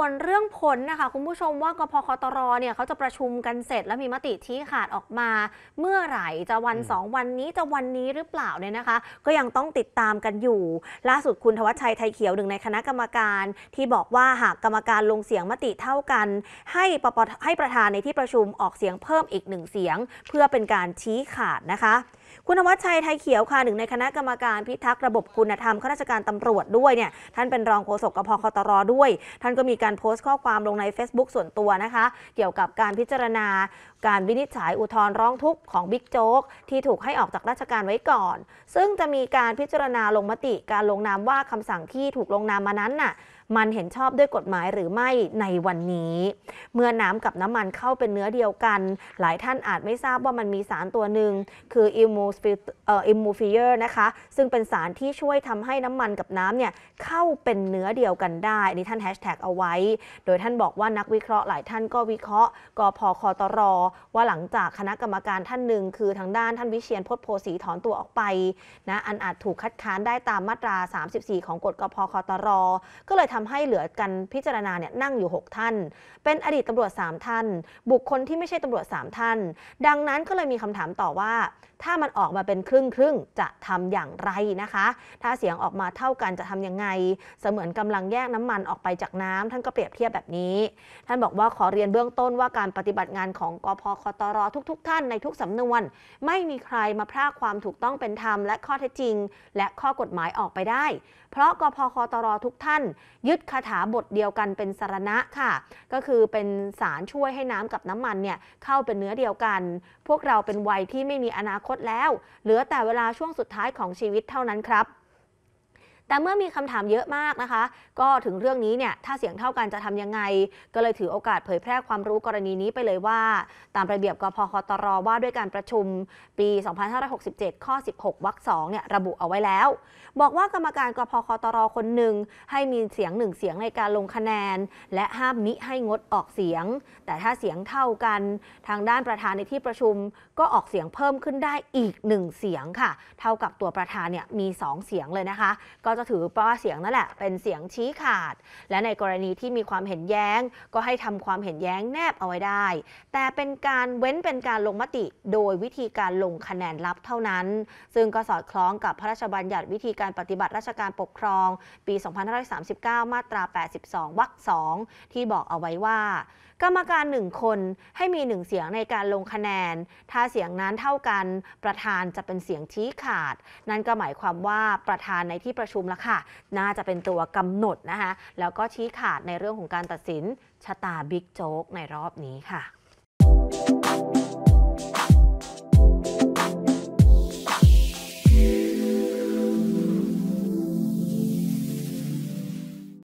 ส่วนเรื่องผลนะคะคุณผู้ชมว่ากพคตรเนี่ยเขาจะประชุมกันเสร็จ แล้วมีมติที่ขาดออกมา เมื่อไหร่จะวัน2วันนี้จะวันนี้หรือเปล่าเนี่ยนะคะ ก็ยังต้องติดตามกันอยู่ ล่าสุดคุณทวัชชัยไทยเขียวหนึ่งในคณะกรรมการที่บอกว่าหากกรรมการลงเสียงมติเท่ากัน ให้ปปให้ประธานในที่ประชุมออกเสียงเพิ่มอีกหนึ่งเสียง เพื่อเป็นการชี้ขาดนะคะคุณธวัชชัยไทยเขียวค่ะหนึ่งในคณะกรรมการพิทักษ์ระบบคุณธรรมข้าราชการตำรวจด้วยเนี่ย ท่านเป็นรองโฆษกกพคตรด้วย ท่านก็มีการโพสต์ข้อความลงใน Facebook ส่วนตัวนะคะ เกี่ยวกับการพิจารณาการวินิจฉัยอุทธรณ์ร้องทุกข์ของบิ๊กโจ๊กที่ถูกให้ออกจากราชการไว้ก่อน ซึ่งจะมีการพิจารณาลงมติ การลงนามว่าคำสั่งที่ถูกลงนามมานั้นน่ะ มันเห็นชอบด้วยกฎหมายหรือไม่ในวันนี้ เมื่อน้ำกับน้ำมันเข้าเป็นเนื้อเดียวกัน หลายท่านอาจไม่ทราบว่ามันมีสารตัวหนึ่งคืออิมมูอิมูฟิเออร์นะคะ ซึ่งเป็นสารที่ช่วยทำให้น้ำมันกับน้ำเนี่ยเข้าเป็นเนื้อเดียวกันได้นี่ท่านแฮชแท็กเอาไว้ โดยท่านบอกว่านักวิเคราะห์หลายท่านก็วิเคราะห์กพคตรว่าหลังจากคณะกรรมการท่านหนึ่งคือทางด้านท่านวิเชียนพศโพสีถอนตัวออกไปนะ อันอาจถูกคัดค้านได้ตามมาตรา 34 ของกฎกพคตรก็เลยทำให้เหลือกันพิจารณาเนี่ยนั่งอยู่ 6 ท่าน เป็นอดีตตารวจ 3 ท่าน บุคคลที่ไม่ใช่ตำรวจ 3 ท่าน ดังนั้นก็เลยมีคำถามต่อว่าถ้ามัันออกมาเป็นครึ่งครึ่งจะทำอย่างไรนะคะ ถ้าเสียงออกมาเท่ากันจะทํำยังไง เสมือนกำลังแยกน้ำมันออกไปจากน้ำ ท่านก็เปรียบเทียบแบบนี้ ท่านบอกว่าขอเรียนเบื้องต้นว่าการปฏิบัติงาน ของกพคตรทุกๆ ท่านในทุกสำนวนไม่มีใครมาพรากความถูกต้องเป็นธรรมและข้อเท็จจริง และข้อกฎหมายออกไปได้ เพราะกพคตรทุกท่าน ยึดคาถาบทเดียวกันเป็นสารณะค่ะ ก็คือเป็นสารช่วยให้น้ำกับน้ำมันเนี่ยเข้าเป็นเนื้อเดียวกัน พวกเราเป็นวัยที่ไม่มีอนาคตแล้วแล้วเหลือแต่เวลาช่วงสุดท้ายของชีวิตเท่านั้นครับแต่เมื่อมีคำถามเยอะมากนะคะ ก็ถึงเรื่องนี้เนี่ยถ้าเสียงเท่ากันจะทํำยังไง ก็เลยถือโอกาสเผยแพร่ความรู้กรณีนี้ไปเลยว่า ตามระเบียบกพคตรว่าด้วยการประชุมปี 2567 ข้อ 16 วรรคสองเนี่ยระบุเอาไว้แล้ว บอกว่ากรรมการกพคตรคนหนึ่งให้มีเสียงหนึ่งเสียงในการลงคะแนนและห้ามมิให้งดออกเสียงแต่ถ้าเสียงเท่ากันทางด้านประธานในที่ประชุม ก็ออกเสียงเพิ่มขึ้นได้อีกหนึ่งเสียงค่ะ เท่ากับตัวประธานเนี่ยมี 2 เสียงเลยนะคะ ก็จะถือว่าเสียงนั่นแหละเป็นเสียงชี้ขาด และในกรณีที่มีความเห็นแย้งก็ให้ทำความเห็นแย้งแนบเอาไว้ได้ แต่เป็นการเว้นเป็นการลงมติโดยวิธีการลงคะแนนลับเท่านั้น ซึ่งก็สอดคล้องกับพระราชบัญญัติวิธีการปฏิบัติราชการปกครอง ปี 2539 มาตรา 82 วรรค 2 ที่บอกเอาไว้ว่า กรรมการหนึ่งคนให้มีหนึ่งเสียงในการลงคะแนนถ้าเสียงนั้นเท่ากัน ประธานจะเป็นเสียงชี้ขาด นั่นก็หมายความว่าประธานในที่ประชุมละค่ะน่าจะเป็นตัวกำหนดนะคะแล้วก็ชี้ขาดในเรื่องของการตัดสินชะตาบิ๊กโจ๊กในรอบนี้ค่ะ